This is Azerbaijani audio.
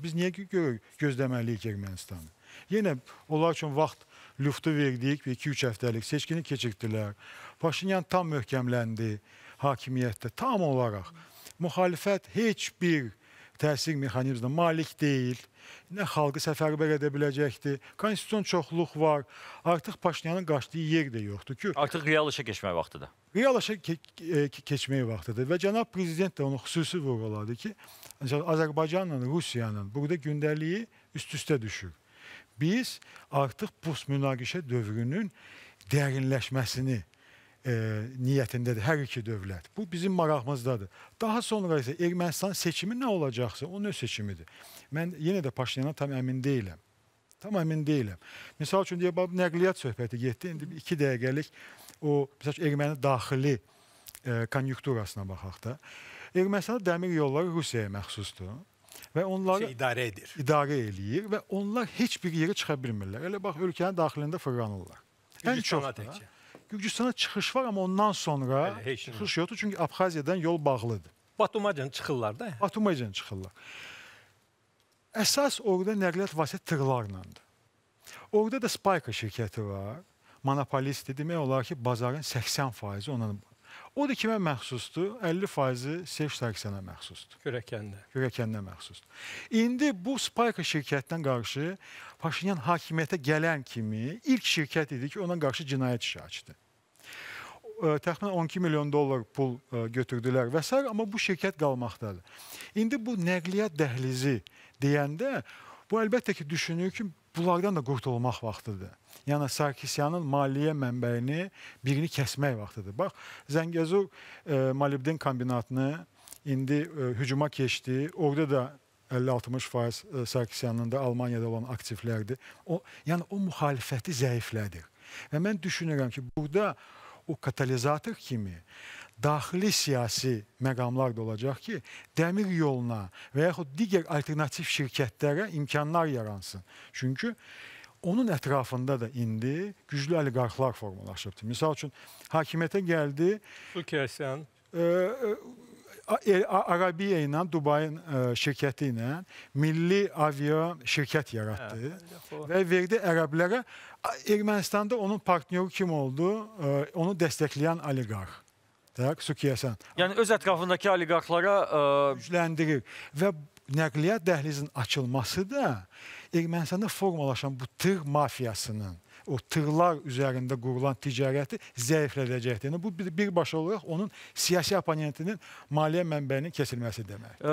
Biz niyə gö gözləməliyik Ermənistanı? Yenə onlar üçün vaxt lüftu verdik və 2-3 həftəlik seçkini keçirdilər. Paşinyan tam möhkəmləndi hakimiyyətdə tam olaraq. Müxalifət heç bir təsir mexanizminə malik deyil. Nə xalqı səfərbər edə biləcəkdir. Konstitusiyon çoxluq var. Artıq Paşinyanın qaçdığı yer də yoxdur ki. Artıq real işə keçmək vaxtıdır. Real işə ke ke keçmək vaxtıdır və cənab prezident də onu xüsusi vurğuladı ki, Azərbaycanla Rusiyanın burada gündəliyi üst-üstə düşür. Biz artıq post münaqişə dövrünün dərinləşməsini e, niyyətindədir hər iki dövlət. Bu bizim marağımızdadır. Daha sonra isə Ermənistan seçimi nə olacaqsa, onun öz seçimidir. Mən yenə də Paşinyandan tam əmin deyiləm. Tam əmin deyiləm. Məsəl üçün deyə bax nəqliyyat söhbəti getdi. İndi 2 dəqiqəlik o məsəl üçün erməni daxili e, konjunkturasına baxaq da. Ermənistanda dəmir yolları Rusiyaya məxsusdur və onları şey, idarə edir. İdarə eləyir və onlar heç bir yerə çıxa bilmirlər. Elə bax ölkənin daxilində fırlanırlar. Ən çox da Gürcüstana çıxış var, amma ondan sonra Hələ, çıxış yoxdur. Çünki Abxaziyadan yol bağlıdır. Batumacan çıxırlar da. Batumacan çıxırlar. Əsas orada nəqliyyat vasitə tırlarlandı. Orada da Spayka şirkəti var. Monopolistdir. Demək olar ki, bazarın 80 faizi ona O da kimə məxsusdur? 50% Sev 80-ə məxsusdur. Görəkəndə. Görəkəndə məxsusdur. İndi bu Spike şirkətindən qarşı Paşinyan hakimiyyətə gələn kimi ilk şirkət idi ki, ona qarşı cinayət işi açdı. E, təxminən 12 milyon dollar pul e, götürdülər və s. amma bu şirkət qalmaqdadır. İndi bu nəqliyyat dəhlizi deyəndə Bu əlbəttə ki, düşünür ki, bunlardan da qurtulmaq vaxtıdır. Yəni Sarkisyanın maliyyə mənbəyini birini kəsmək vaxtıdır. Bax, Zəngəzur e, molibden kombinatını indi e, hücuma keçdi. Orada da 50-60% e, Sarkisyanın da Almaniyada olan aktivlərdir. O, yəni o müxalifəti zəiflədir. Və mən düşünürəm ki, burada o katalizator kimi daxili siyasi məqamlar da olacaq ki, dəmir yoluna və yaxud digər alternativ şirkətlərə imkanlar yaransın. Çünki onun ətrafında da indi güclü oliqarxlar formalaşıbdır. Məsəl üçün, hakimiyyətə gəldi... Sukiyasyan. E, Arabiya ilə Dubayın e, şirkəti ilə milli avia şirkət yaratdı hə, və verdi ərəblərə. Ermənistanda onun partnyoru kim oldu? E, onu dəstəkləyən oliqarx. Tak, Sukiyəsən. Yəni öz ətrafındakı oliqarxlara gücləndirir və nəqliyyat dəhlizinin açılması da Ermənistanda formalaşan bu tır mafiyasının o tırlar üzərində qurulan ticarəti zəiflədəcəkdir. Yəni bu birbaşa olaraq onun siyasi oponentinin maliyyə mənbəyinin kəsilməsi deməkdir.